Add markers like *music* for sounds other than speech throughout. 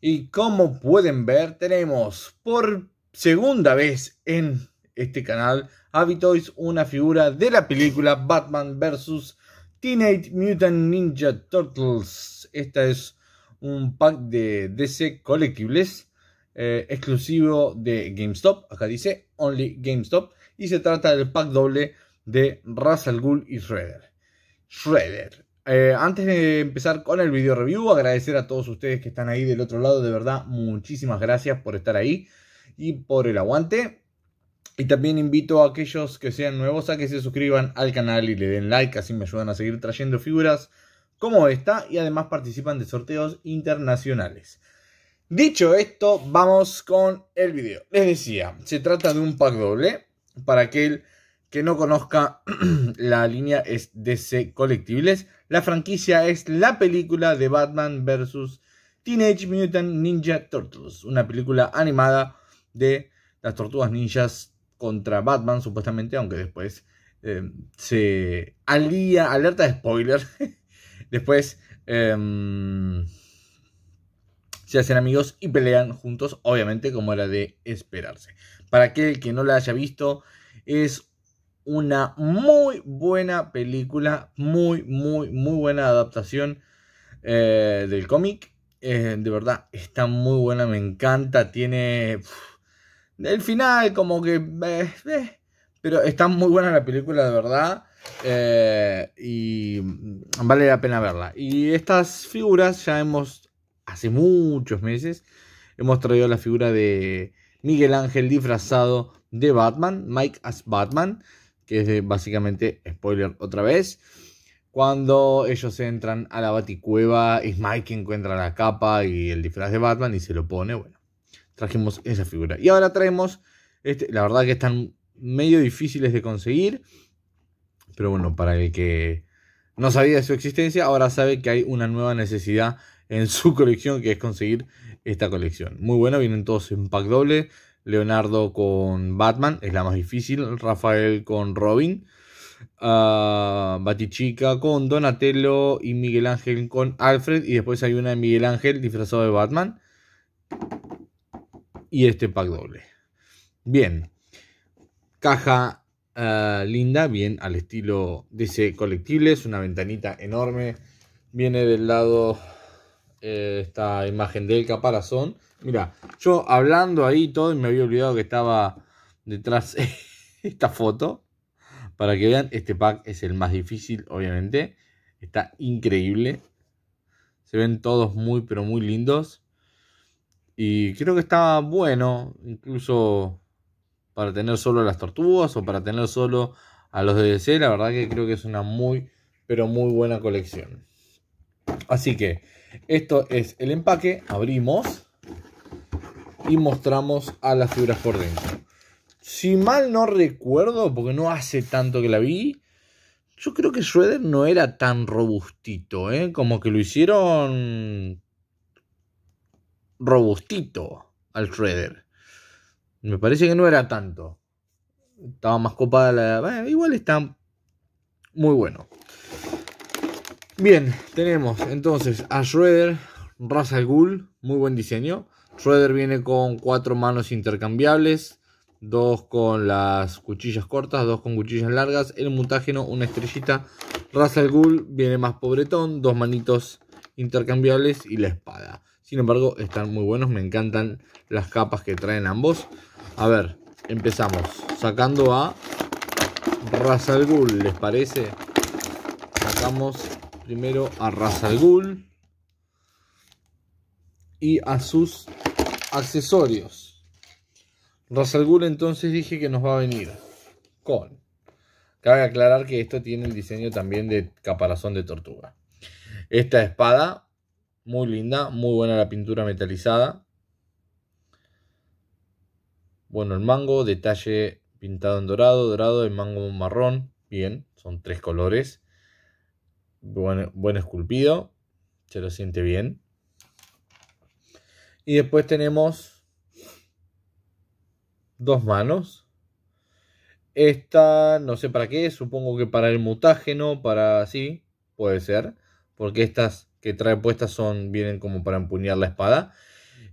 Y como pueden ver, tenemos por segunda vez en este canal Habitoys una figura de la película Batman vs. Teenage Mutant Ninja Turtles. Esta es un pack de DC colectibles eh, exclusivo de GameStop. Acá dice Only GameStop. Y se trata del pack doble de Ra's al y Shredder. Shredder eh, antes de empezar con el video review, agradecer a todos ustedes que están ahí del otro lado. De verdad, muchísimas gracias por estar ahí y por el aguante. Y también invito a aquellos que sean nuevos a que se suscriban al canal y le den like, así me ayudan a seguir trayendo figuras como esta y además participan de sorteos internacionales. Dicho esto, vamos con el video. Les decía, se trata de un pack doble para aquel que no conozca *clears throat* la línea es DC Colectibles. La franquicia es la película de Batman vs. Teenage Mutant Ninja Turtles, una película animada de las tortugas ninjas contra Batman, supuestamente, aunque después em, se alía, alerta de spoiler, *laughs* después em, se hacen amigos y pelean juntos, obviamente como era de esperarse. Para aquel que no la haya visto, es una muy buena película, muy, muy, muy buena adaptación eh, del cómic. Eh, de verdad, está muy buena, me encanta. Tiene. el final, como que. Eh, pero está muy buena la película, de verdad. y vale la pena verla. Y estas figuras ya hemos. Hace muchos meses. Hemos traído la figura de Miguel Ángel disfrazado de Batman, Mike as Batman que es básicamente, spoiler otra vez, cuando ellos entran a la baticueva, y Mike encuentra la capa y el disfraz de Batman y se lo pone, bueno, trajimos esa figura. Y ahora traemos, este, la verdad que están medio difíciles de conseguir, pero bueno, para el que no sabía de su existencia, ahora sabe que hay una nueva necesidad en su *laughs* colección que es conseguir esta colección. Muy bueno, vienen todos en pack doble, Leonardo con Batman, es la más difícil, Rafael con Robin, ah, Batichica con Donatello y Miguel Ángel con Alfred, y después hay una de Miguel Ángel disfrazado de Batman, y este pack doble. Bien, caja ah, linda, bien al estilo de ese colectible, es una ventanita enorme, viene del lado eh, esta imagen del caparazón. Mira, yo hablando ahí todo y me había olvidado que estaba detrás *laughs* esta foto. Para que vean, este pack es el más difícil, obviamente. Está increíble. Se ven todos muy, pero muy lindos. Y creo que está bueno, incluso para tener solo las tortugas o para tener solo a los de DDC, La verdad que creo que es una muy, pero muy buena colección. Así que esto es el empaque, abrimos y mostramos a las fibras por dentro. Si mal no recuerdo, porque no hace tanto que la vi, yo creo que Shredder no era tan robustito, ¿eh? como que lo hicieron robustito al Shredder. Me parece que no era tanto. Estaba más copada la... Eh, igual está muy bueno. Bien, tenemos entonces a Schroeder, Razalgul, muy buen diseño. Schroeder viene con cuatro manos intercambiables, dos con las cuchillas cortas, dos con cuchillas largas, el mutágeno, una estrellita. Razalgul viene más pobretón, dos manitos intercambiables y la espada. Sin embargo, están muy buenos, me encantan las capas que traen ambos. A ver, empezamos sacando a Razalgul, ¿les parece? Sacamos primero a Razalgul y a sus accesorios. Razalgul entonces dije que nos va a venir con. Cabe aclarar que esto tiene el diseño también de caparazón de tortuga. Esta espada, muy linda, muy buena la pintura metalizada. Bueno, el mango, detalle pintado en dorado, dorado, el mango marrón, bien, son tres colores buen, esculpido, se lo siente bien. Y después tenemos dos manos. Esta no sé para qué, supongo que para el mutágeno, para así, puede ser, porque estas que trae puestas son vienen como para empuñar la espada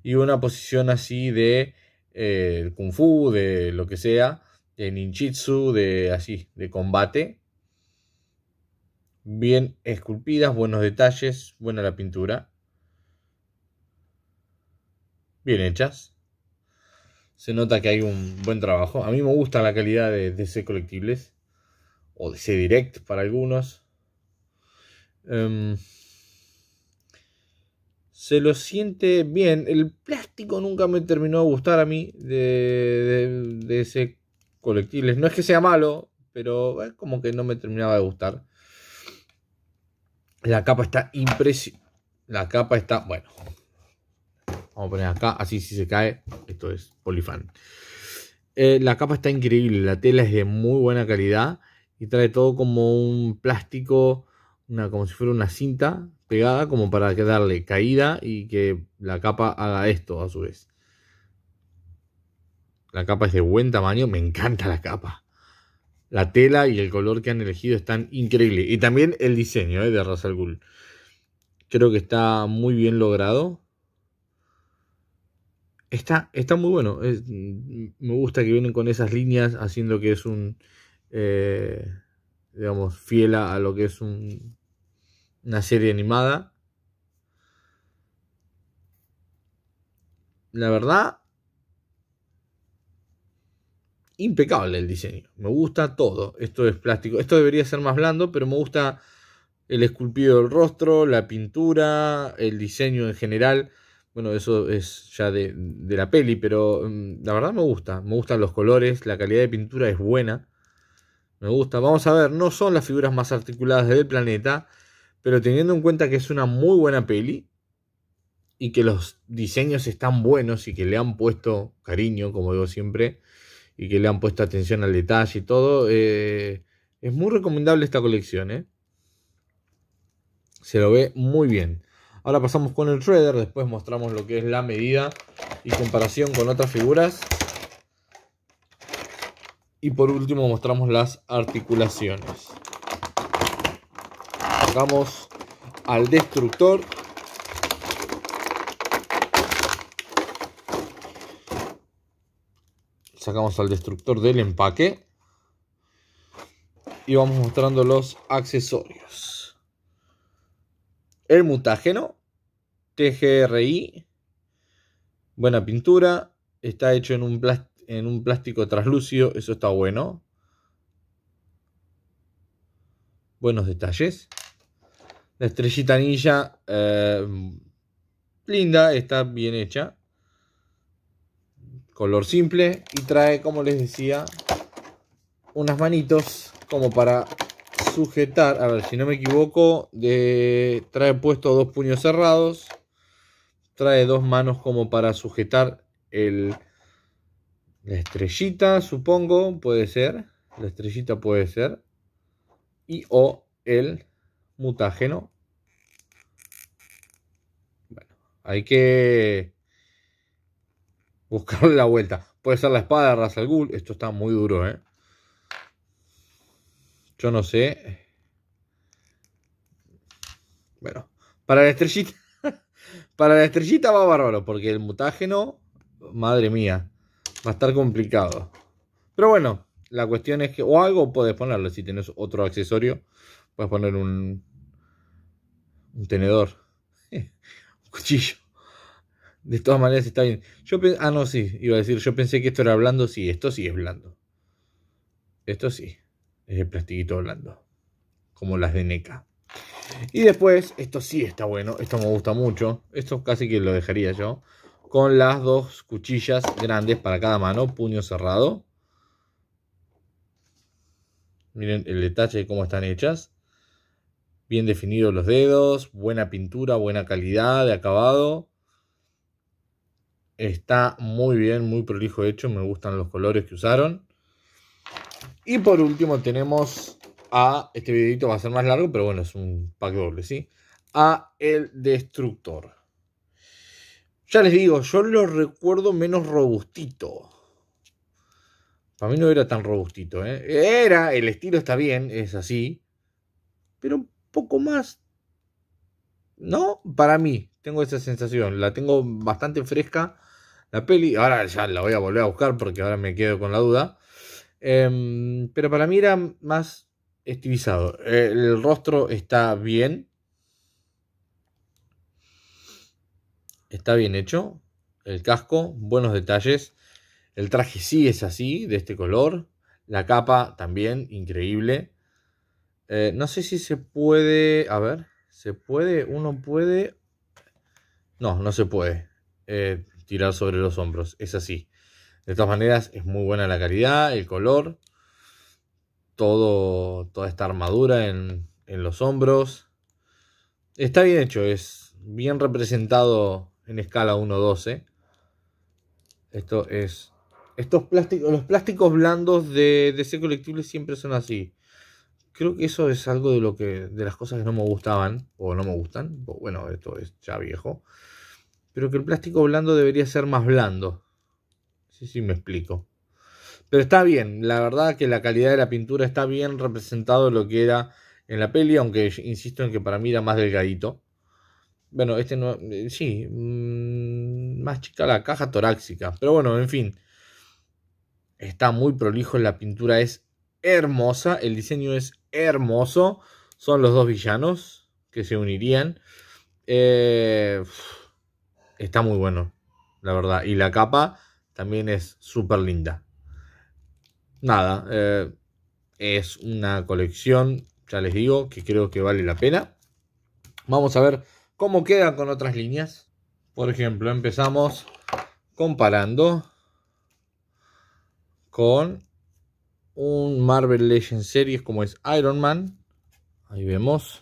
y una posición así de eh, kung fu, de lo que sea, de ninjitsu, de así, de combate bien esculpidas, buenos detalles, buena la pintura, bien hechas. Se nota que hay un buen trabajo. A mí me gusta la calidad de DC Colectibles o de DC Direct para algunos. Em, se lo siente bien. El plástico nunca me terminó de gustar a mí de, de, ese colectibles. No es que sea malo, pero es como que no me terminaba de gustar. La capa está impresionante. La capa está, bueno. Vamos a poner acá, así si se cae. Esto es polifan. Eh, la capa está increíble, la tela es de muy buena calidad y trae todo como un plástico, una, como si fuera una cinta pegada, como para darle caída y que la capa haga esto a su vez. La capa es de buen tamaño, me encanta la capa. La tela y el color que han elegido están increíbles. Y también el diseño eh, de Razal Gul Creo que está muy bien logrado. Está, está muy bueno. me gusta que vienen con esas líneas haciendo que es un... Eh, digamos, fiel a, lo que es un, una serie animada. La verdad, impecable el diseño. Me gusta todo. Esto es plástico. Esto debería ser más blando, pero me gusta el esculpido del rostro, la pintura, el diseño en general. Bueno, eso es ya de, la peli, pero mm, la verdad me gusta. Me gustan los colores, la calidad de pintura es buena. Me gusta. Vamos a ver, no son las figuras más articuladas del planeta, pero teniendo en cuenta que es una muy buena peli y que los diseños están buenos y que le han puesto cariño, como digo siempre, y que le han puesto atención al detalle y todo. Eh, es muy recomendable esta colección, ¿eh? Se lo ve muy bien. Ahora pasamos con el shredder, después mostramos lo que es la medida y comparación con otras figuras. Y por último mostramos las articulaciones. vamos al destructor sacamos al destructor del empaque y vamos mostrando los accesorios. El mutágeno, TGRI, buena pintura, está hecho en un, plástico traslúcido. eso está bueno. Buenos detalles. La estrellita anilla eh, linda, está bien hecha color simple y trae como les decía unas manitos como para sujetar a ver si no me equivoco de, trae puesto dos puños cerrados trae dos manos como para sujetar el la estrellita supongo puede ser la estrellita puede ser y o el mutágeno bueno hay que buscarle la vuelta. Puede ser la espada de Esto está muy duro, ¿eh? Yo no sé. Bueno, para la estrellita. *laughs* Para la estrellita va bárbaro, porque el mutágeno, madre mía, va a estar complicado. Pero bueno, la cuestión es que, o algo puedes ponerle, si tenés otro accesorio, puedes poner un, un tenedor, *laughs* un cuchillo. De todas maneras está bien. Yo ah, no, sí, iba a decir, yo pensé que esto era blando, sí, esto sí es blando. Esto sí, es el plastiquito blando, como las de NECA. Y después, esto sí está bueno, esto me gusta mucho, esto casi que lo dejaría yo, con las dos cuchillas grandes para cada mano, puño cerrado. Miren el detalle de cómo están hechas. Bien definidos los dedos, buena pintura, buena calidad de acabado Está muy bien, muy prolijo hecho. Me gustan los colores que usaron. Y por último tenemos a... Este videito va a ser más largo, pero bueno, es un pack doble, ¿sí? A el Destructor. Ya les digo, yo lo recuerdo menos robustito. Para mí no era tan robustito, ¿eh? Era, el estilo está bien, es así. Pero un poco más... ¿No? Para mí. Tengo esa sensación, la tengo bastante fresca la peli. Ahora ya la voy a volver a buscar porque ahora me quedo con la duda. Em, pero para mí era más estilizado. El rostro está bien. Está bien hecho. El casco, buenos detalles. El traje sí es así, de este color. La capa también, increíble. Eh, no sé si se puede. A ver, se puede. Uno puede no, no se puede eh, tirar sobre los hombros, es así. De todas maneras, es muy buena la calidad, el color, todo, toda esta armadura en, los hombros. Está bien hecho, es bien representado en escala 1.12. Esto es. Estos plásticos, los plásticos blandos de ese colectivo siempre son así creo que eso es algo de lo que de las cosas que no me gustaban o no me gustan bueno esto es ya viejo pero que el plástico blando debería ser más blando sí sí me explico pero está bien la verdad que la calidad de la pintura está bien representado lo que era en la peli aunque insisto en que para mí era más delgadito bueno este no eh, sí mm, más chica la caja torácica pero bueno en fin está muy prolijo la pintura es hermosa el diseño es hermoso. Son los dos villanos que se unirían. Eh, está muy bueno, la verdad. Y la capa también es súper linda. Nada, eh, es una colección, ya les digo, que creo que vale la pena. Vamos a ver cómo quedan con otras líneas. Por ejemplo, empezamos comparando con un Marvel Legends series como es Iron Man. Ahí vemos.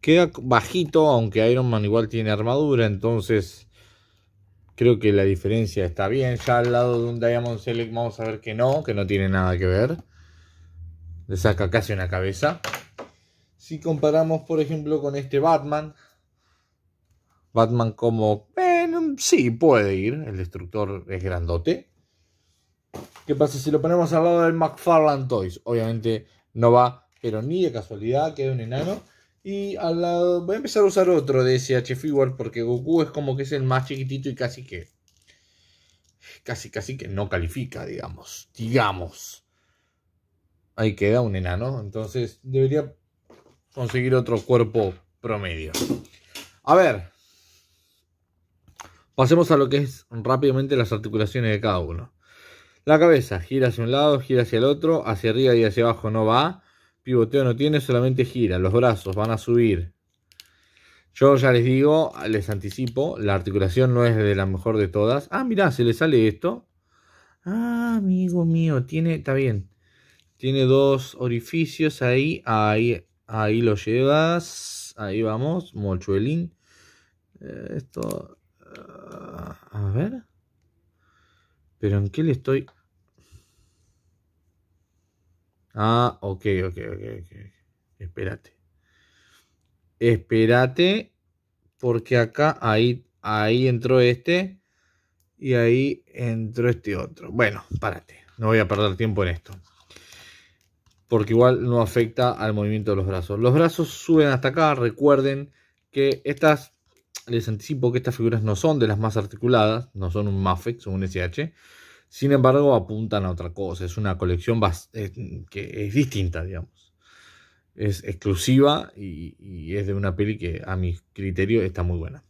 Queda bajito, aunque Iron Man igual tiene armadura, entonces creo que la diferencia está bien. Ya al lado de un Diamond Select vamos a ver que no, que no tiene nada que ver. Le saca casi una cabeza. Si comparamos, por ejemplo, con este Batman. Batman como... Eh, sí, puede ir. El destructor es grandote. ¿Qué pasa si lo ponemos al lado del McFarland Toys? Obviamente no va, pero ni de casualidad, queda un enano. Y al lado, voy a empezar a usar otro de SH Figure porque Goku es como que es el más chiquitito y casi que. Casi, casi que no califica, digamos. Digamos. Ahí queda un enano. Entonces debería conseguir otro cuerpo promedio. A ver. Pasemos a lo que es rápidamente las articulaciones de cada uno. La cabeza gira hacia un lado, gira hacia el otro, hacia arriba y hacia abajo no va. Pivoteo no tiene, solamente gira. Los brazos van a subir. Yo ya les digo, les anticipo, la articulación no es de la mejor de todas. Ah, mirá, se le sale esto. Ah, amigo mío, tiene, está bien. Tiene dos orificios ahí, ahí, ahí lo llevas. Ahí vamos, mochuelín. Eh, esto, ah, a ver. ¿Pero en qué le estoy...? Ah, ok, ok, ok, ok. Espérate. Espérate, porque acá ahí, ahí entró este y ahí entró este otro. Bueno, párate, no voy a perder tiempo en esto. Porque igual no afecta al movimiento de los brazos. Los brazos suben hasta acá, recuerden que estas les anticipo que estas figuras no son de las más articuladas, no son un MAFEX o un SH, sin embargo apuntan a otra cosa, es una colección eh, que es distinta, digamos. Es exclusiva y, es de una peli que a mi criterio está muy buena.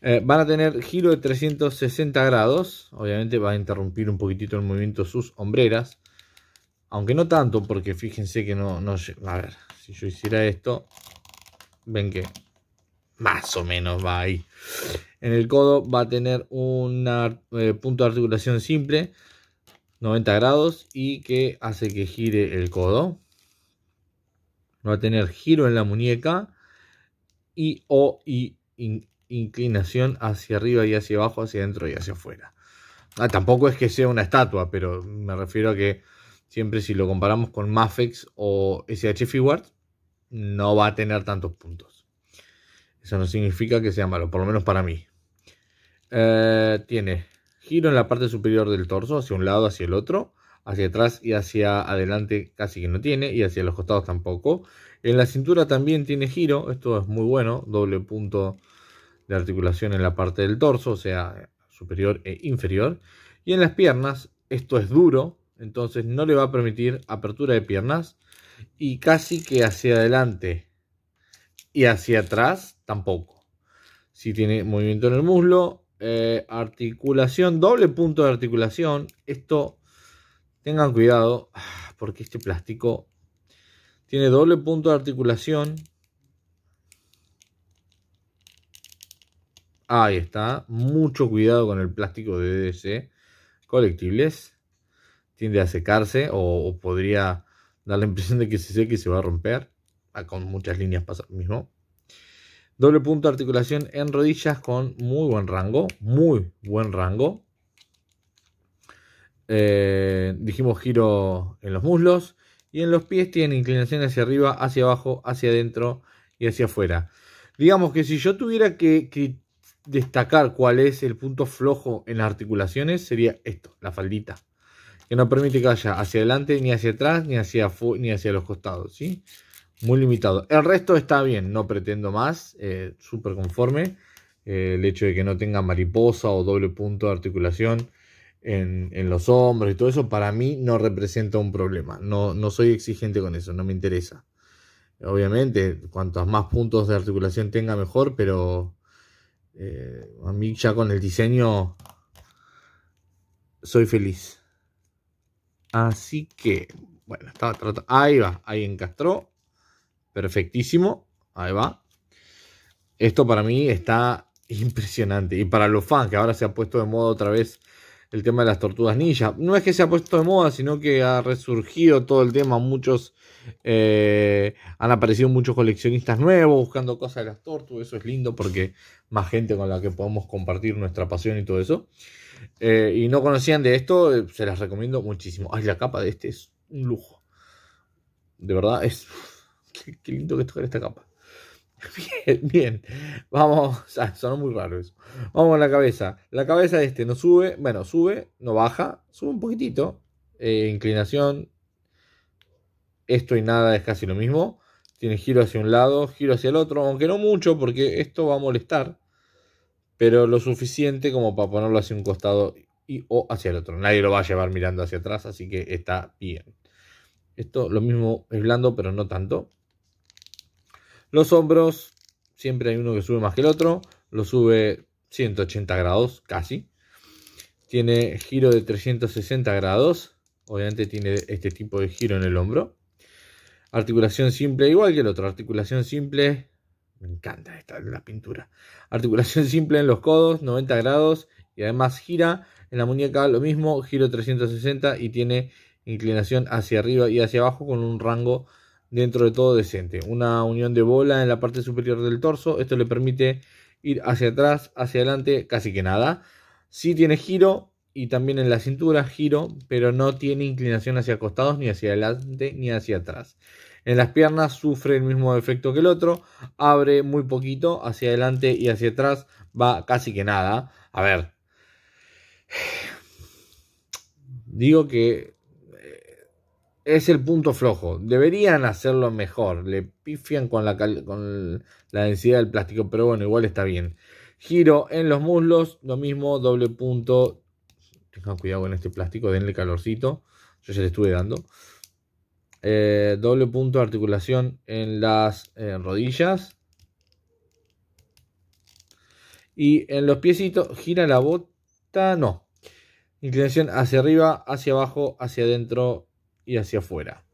Eh, van a tener giro de 360 grados, obviamente va a interrumpir un poquitito el movimiento sus hombreras, aunque no tanto porque fíjense que no, no... A ver, si yo hiciera esto, ven que más o menos va ahí. En el codo va a tener un eh, punto de articulación simple, 90 grados, y que hace que gire el codo. Va a tener giro en la muñeca y o inclinación hacia arriba y hacia abajo, hacia adentro y hacia afuera. Ah, tampoco es que sea una estatua, pero me refiero a que siempre si lo comparamos con Mafex o SH Figuarts, no va a tener tantos puntos. Eso no significa que sea malo, por lo menos para mí. Eh, tiene giro en la parte superior del torso, hacia un lado, hacia el otro, hacia atrás y hacia adelante casi que no tiene, y hacia los costados tampoco. En la cintura también tiene giro, esto es muy bueno, doble punto de articulación en la parte del torso, o sea, superior e inferior. Y en las piernas, esto es duro, entonces no le va a permitir apertura de piernas y casi que hacia adelante y hacia atrás tampoco. Si tiene movimiento en el muslo, eh, articulación, doble punto de articulación. Esto, tengan cuidado, *sighs* porque este plástico tiene doble punto de articulación. Ahí está, mucho cuidado con el plástico de DDC colectibles. Tiende a secarse o, o podría dar la impresión de que se seque y se va a romper. Ah, con muchas líneas pasa mismo. Doble punto, articulación en rodillas con muy buen rango, muy buen rango. Eh, dijimos giro en los muslos y en los pies tiene inclinación hacia arriba, hacia abajo, hacia adentro y hacia afuera. Digamos que si yo tuviera que, destacar cuál es el punto flojo en las articulaciones, sería esto, la faldita que no permite que vaya hacia adelante, ni hacia atrás, ni hacia, ni hacia los costados. ¿sí? muy limitado. El resto está bien, no pretendo más, eh, súper conforme. Eh, el hecho de que no tenga mariposa o doble punto de articulación en, los hombros y todo eso, para mí no representa un problema. No, soy exigente con eso, no me interesa. Obviamente, cuantos más puntos de articulación tenga, mejor, pero eh, a mí ya con el diseño soy feliz. Así que, bueno, estaba Ahí va, ahí encastró. Perfectísimo. Ahí va. Esto para mí está impresionante. Y para los fans, que ahora se ha puesto de moda otra vez el tema de las tortugas ninja. No es que se ha puesto de moda, sino que ha resurgido todo el tema. Muchos eh, han aparecido muchos coleccionistas nuevos buscando cosas de las tortugas. Eso es lindo porque más gente con la que podemos compartir nuestra pasión y todo eso. Eh, y no conocían de esto, eh, se las recomiendo muchísimo. Ay, la capa de este es un lujo. De verdad, es Qué, lindo que tocar esta capa. *laughs* Bien, bien. Vamos. *laughs* sonó muy raro eso. Vamos a la cabeza. La cabeza de este no sube. Bueno, sube, no baja. Sube un poquitito. Eh, inclinación. Esto y nada es casi lo mismo. Tiene giro hacia un lado, giro hacia el otro. Aunque no mucho, porque esto va a molestar. Pero lo suficiente como para ponerlo hacia un costado y, o hacia el otro. Nadie lo va a llevar mirando hacia atrás, así que está bien. Esto lo mismo es blando, pero no tanto. Los hombros, siempre hay uno que sube más que el otro, lo sube 180 grados casi. Tiene giro de 360 grados, obviamente tiene este tipo de giro en el hombro. Articulación simple igual que el otro, articulación simple, me encanta esta la pintura. Articulación simple en los codos, 90 grados y además gira en la muñeca lo mismo, giro 360 y tiene inclinación hacia arriba y hacia abajo con un rango dentro de todo decente. Una unión de bola en la parte superior del torso. Esto le permite ir hacia atrás, hacia adelante, casi que nada. Sí tiene giro y también en la cintura giro, pero no tiene inclinación hacia costados, ni hacia adelante, ni hacia atrás. En las piernas sufre el mismo efecto que el otro. Abre muy poquito hacia adelante y hacia atrás. Va casi que nada. A ver. *sighs* Digo que es el punto flojo. Deberían hacerlo mejor. Le pifian con la, con la densidad del plástico, pero bueno, igual está bien. Giro en los muslos, lo mismo, doble punto. Tengan cuidado con este plástico, denle calorcito. Yo ya le estuve dando. Eh, doble punto, articulación en las eh, rodillas. Y en los piecitos, gira la bota, no. Inclinación hacia arriba, hacia abajo, hacia adentro, y hacia afuera.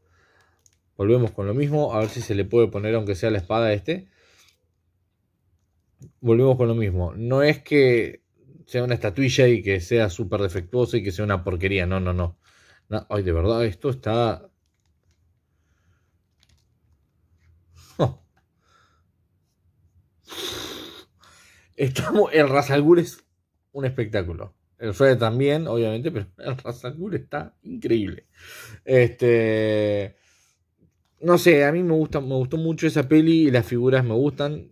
Volvemos con lo mismo, a ver si se le puede poner aunque sea la espada este. Volvemos con lo mismo, no es que sea una estatuilla y que sea súper defectuosa y que sea una porquería, no, no, no. no ay, de verdad, esto está... *laughs* Estamos, el Razalgur es un espectáculo. El Fred también, obviamente, pero el *laughs* está increíble. Este. No sé, a mí me, gusta, me gustó mucho esa peli y las figuras me gustan.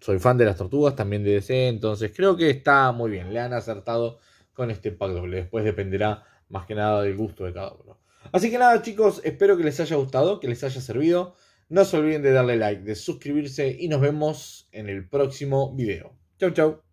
Soy fan de las tortugas, también de DC, entonces creo que está muy bien. Le han acertado con este pack doble. Después dependerá más que nada del gusto de cada uno. Así que nada, chicos, espero que les haya gustado, que les haya servido. No se olviden de darle like, de suscribirse y nos vemos en el próximo video. Chau, chau.